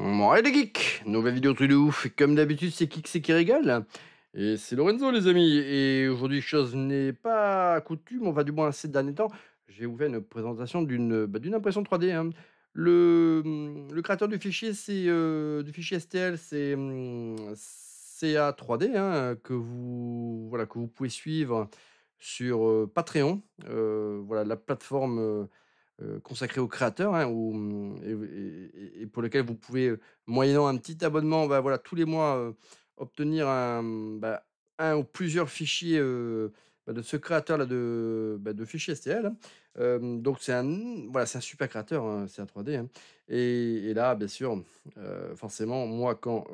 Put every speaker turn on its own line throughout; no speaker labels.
Bon, les geeks, nouvelle vidéo truc de ouf, comme d'habitude c'est qui c'est qui régale Et c'est Lorenzo les amis, et aujourd'hui chose n'est pas coutume, on va du moins ces derniers temps, j'ai ouvert une présentation d'une bah, impression 3D. Hein. Le, hum, le, créateur du fichier, c'est euh, du fichier STL, c'est hum, CA 3D hein, que vous voilà que vous pouvez suivre sur euh, Patreon, euh, voilà la plateforme euh, consacré au créateur hein, ou hum, et, pour lequel vous pouvez, euh, moyennant un petit abonnement, bah, voilà, tous les mois euh, obtenir un, hum, bah, un, ou plusieurs fichiers bah, de ce créateur là de, de fichiers STL. Hein. donc c'est un voilà c'est un super créateur, hein, c'est un 3D. Et, là bien sûr, forcément moi quand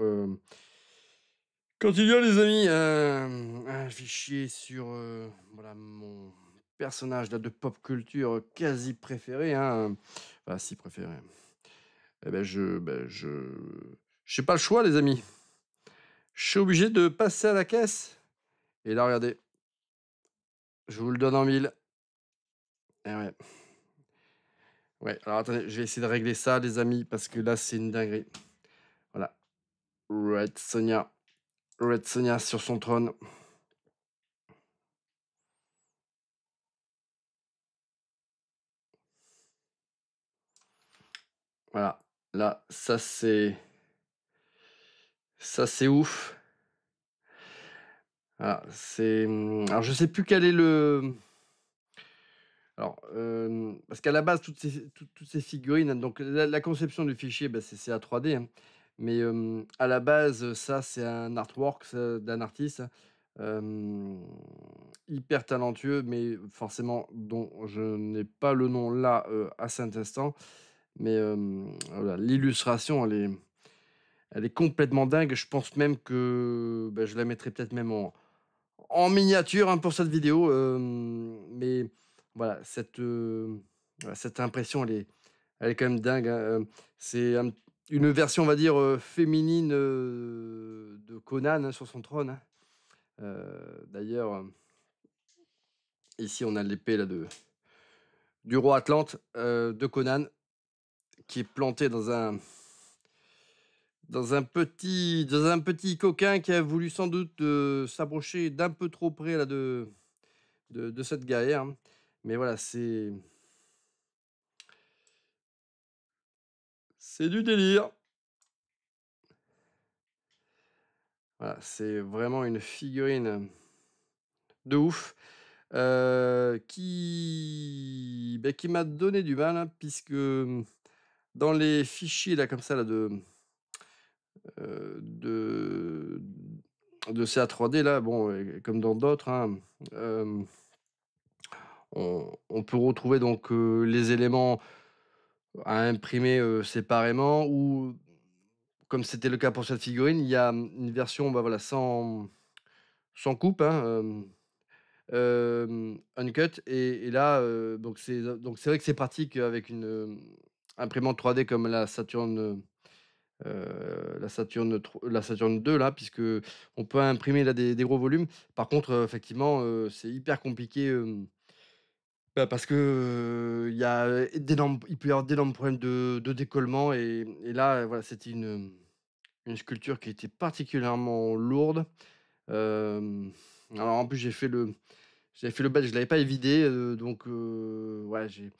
quand il y a les amis un fichier sur voilà mon personnage de pop culture euh, quasi préféré, hein, si préféré, eh ben je, ben je, j'ai pas le choix les amis. Je suis obligé de passer à la caisse. Et là regardez, je vous le donne en mille. Et eh ouais. Ouais, alors attendez, je vais essayer de régler ça les amis parce que là c'est une dinguerie. Voilà. Red Sonia. Red Sonia sur son trône. Voilà. Là, ça c'est. Ça c'est ouf. c'est. Mmh, alors je sais plus quel est le. Alors, parce qu'à la base, toutes ces, figurines, donc la, conception du fichier, bah, c'est à 3D. Hein, mais à la base, ça, c'est un artwork d'un artiste hyper talentueux, mais forcément dont je n'ai pas le nom là euh, à cet instant. Mais ah, voilà, l'illustration, elle est, elle est complètement dingue. Je pense même que bah, je la mettrai peut-être même en, en miniature hein, pour cette vidéo. mais voilà, cette, cette impression, elle est, elle est quand même dingue. Hein. C'est une version, on va dire, féminine de Conan hein, sur son trône. D'ailleurs, ici, on a l'épée là de du roi Atlante de Conan qui est planté dans un dans un petit dans un petit coquin qui a voulu sans doute euh, s'approcher d'un peu trop près là de de, cette guerre Mais voilà, c'est c'est du délire. Voilà, c'est vraiment une figurine de ouf. Euh, qui, ben, qui m'a donné du mal, hein, puisque dans les fichiers là comme ça là de euh, de CA3D là, bon, comme dans d'autres, hein, on, peut retrouver donc les éléments à imprimer séparément ou comme c'était le cas pour cette figurine, il y a mmh, une version bah, voilà, sans, sans coupe, hein, uncut, et, là, donc c'est vrai que c'est pratique avec une, imprimante 3D comme la Saturne la Saturne la Saturne 2 là puisque on peut imprimer des, gros volumes par contre effectivement c'est hyper compliqué bah, parce que il y a il peut y avoir d'énormes problèmes de, de décollement et, là voilà c'était une une sculpture qui était particulièrement lourde alors en plus j'ai fait le j'ai fait le badge je l'avais pas évidé donc ouais j'ai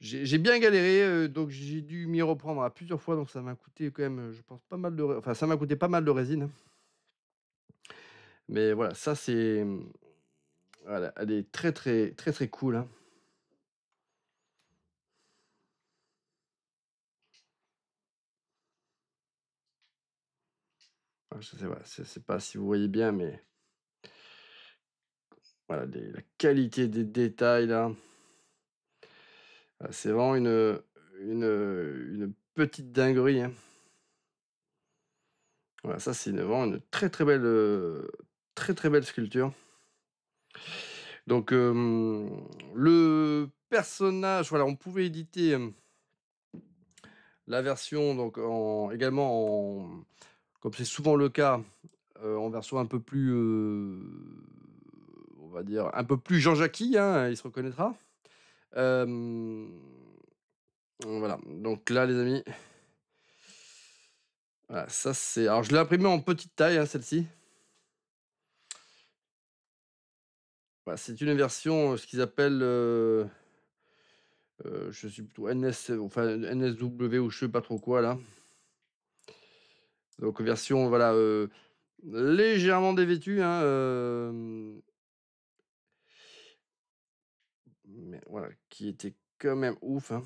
j'ai bien galéré, donc j'ai dû m'y reprendre à plusieurs fois, donc ça m'a coûté quand même, je pense, pas mal de, enfin, ça m'a coûté pas mal de résine. Hein. Mais voilà, ça c'est, mmh, voilà, elle est très très très très cool. Je hein. ah, Je sais pas, si vous voyez bien, mais voilà, la qualité des détails là. Ah, c'est vraiment une, une, petite dinguerie. Hein. Voilà, ça c'est vraiment une très très belle, très très belle sculpture. Donc le personnage, voilà, on pouvait éditer la version donc en- également en, comme c'est souvent le cas, en version un peu plus, on va dire un peu plus Jean-Jacques, hein, il se reconnaîtra voilà, donc là, les amis. ça c'est. Alors je l'ai imprimé en petite taille, hein, celle-ci. c'est une version, ce qu'ils appellent. je suis plutôt NS, enfin NSW ou je sais pas trop quoi là. Donc version voilà légèrement dévêtue, hein, Euh, qui était quand même ouf. Hein.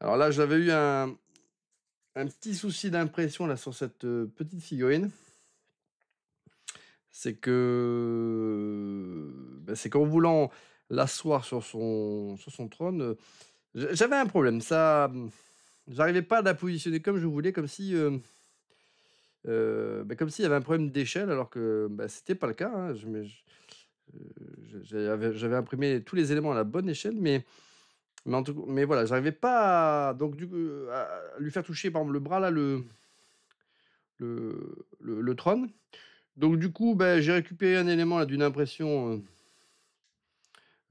Alors là, j'avais eu un, petit souci d'impression là sur cette euh, petite figurine. C'est que ben, c'est qu'en voulant l'asseoir sur son, sur son trône, euh, j'avais un problème. Ça, mmh, j'arrivais pas à la positionner comme je voulais, comme si ben, s'il y avait un problème d'échelle, alors que ce ben, c'était pas le cas. Hein. Je, j'avais imprimé tous les éléments à la bonne échelle, mais, mais, en tout, mais voilà, j'arrivais pas à, donc, du lui faire toucher, par exemple, le bras, là, le, le, le, trône. Donc, du coup, ben, j'ai récupéré un élément d'une impression euh,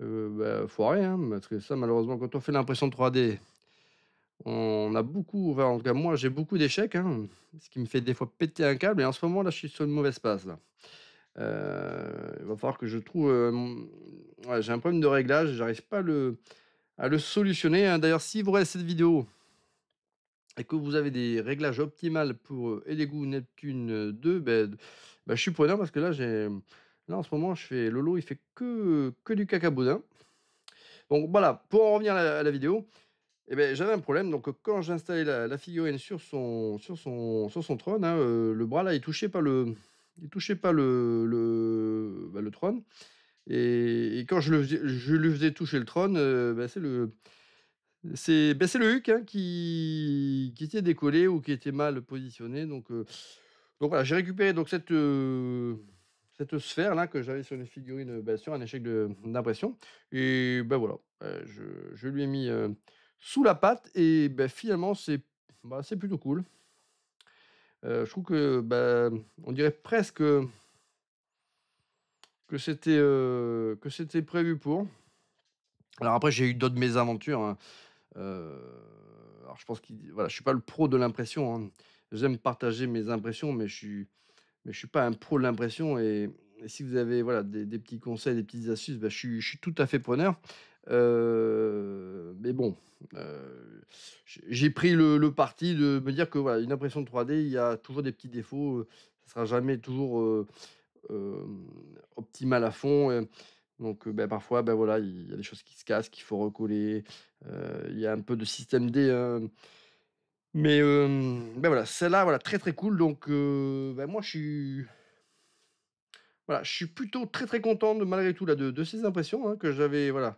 euh, ben, foirée, hein, parce que ça, malheureusement, quand on fait l'impression 3D, on a beaucoup, en tout cas, moi, j'ai beaucoup d'échecs, hein, ce qui me fait des fois péter un câble, et en ce moment, là, je suis sur une mauvaise passe, euh, il va falloir que je trouve. Euh, j'ai un problème de réglage, j'arrive pas à le, à le solutionner. Hein. D'ailleurs, si vous regardez cette vidéo et que vous avez des réglages optimales pour Elegoo euh, Neptune 2, ben, ben, je suis preneur parce que là, Là, en ce moment, je fais Lolo, il fait que, que du cacaboudin. Donc voilà, pour en revenir à la, vidéo, eh ben, j'avais un problème. Donc quand j'installais la, la, figurine sur son, sur son, son trône, hein, le bras là est touché par le, il touchait pas le, le, bah, trône. Et, quand je, le, je lui faisais toucher le trône, euh, bah, c'est le. C'est bah, le hein, qui, qui, était décollé ou qui était mal positionné. Donc, euh, donc voilà, j'ai récupéré donc cette, euh, cette sphère là que j'avais sur une figurine sur un échec d'impression. Et ben voilà, je, je, lui ai mis sous la patte et finalement c'est plutôt cool. Euh, je trouve que, ben, on dirait presque euh, que c'était euh, que c'était prévu pour. Alors après, j'ai eu d'autres mésaventures. Hein. alors je pense qu'il voilà, je suis pas le pro de l'impression. Hein. J'aime partager mes impressions, mais je suis mais je suis pas un pro de l'impression et, si vous avez voilà, des, petits conseils, des petites astuces, bah, je, suis, je, suis, tout à fait preneur. mais bon, j'ai pris le, parti de me dire que voilà, une impression 3D, il y a toujours des petits défauts. Euh, ça sera jamais toujours euh, euh, optimal à fond. Donc ben, parfois, ben, voilà, il y a des choses qui se cassent, qu'il faut recoller. il y a un peu de système D. Hein. Mais ben voilà, celle-là, voilà, très très cool. Donc ben, moi, je suis... Voilà, je suis plutôt très très content de, malgré tout là, de, ces impressions hein, que j'avais. Voilà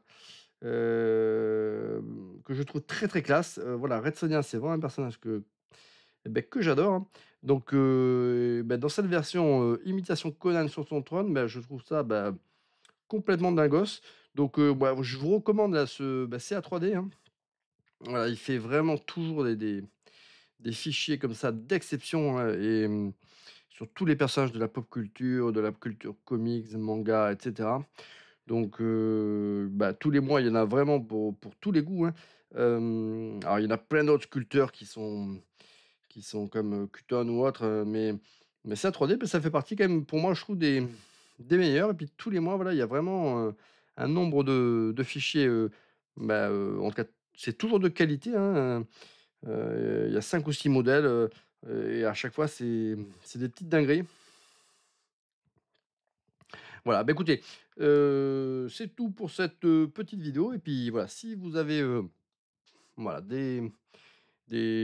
que je trouve très très classe. voilà, Red Sonja, c'est vraiment un personnage que, eh ben, que j'adore. Hein. Donc, ben, dans cette version imitation Conan sur son trône, ben, je trouve ça complètement dingos. Donc, bah, je vous recommande là, ce à bah, 3D. Hein. Voilà, il fait vraiment toujours des, des, fichiers comme ça d'exception hein, et sur tous les personnages de la pop culture, de la culture comics, manga, etc. Donc, bah, tous les mois, il y en a vraiment pour, pour tous les goûts. Hein. alors, il y en a plein d'autres sculpteurs qui sont, qui sont comme cuton ou autre, mais, mais ça, 3D, bah, ça fait partie quand même, pour moi, je trouve, des, des meilleurs. Et puis, tous les mois, voilà, il y a vraiment un nombre de, de fichiers. Bah, en tout cas, c'est toujours de qualité. Hein, il y a 5 ou 6 modèles. et à chaque fois, c'est des petites dingueries. Voilà, ben écoutez, c'est tout pour cette petite vidéo. Et puis voilà, si vous avez voilà, des,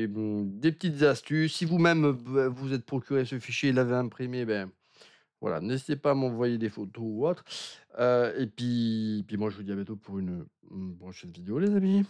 mmh, des, petites astuces, si vous-même bah, vous êtes procuré ce fichier, l'avez imprimé, ben voilà, n'hésitez pas à m'envoyer des photos ou autre. et puis, puis moi, je vous dis à bientôt pour une mmh, prochaine vidéo, les amis.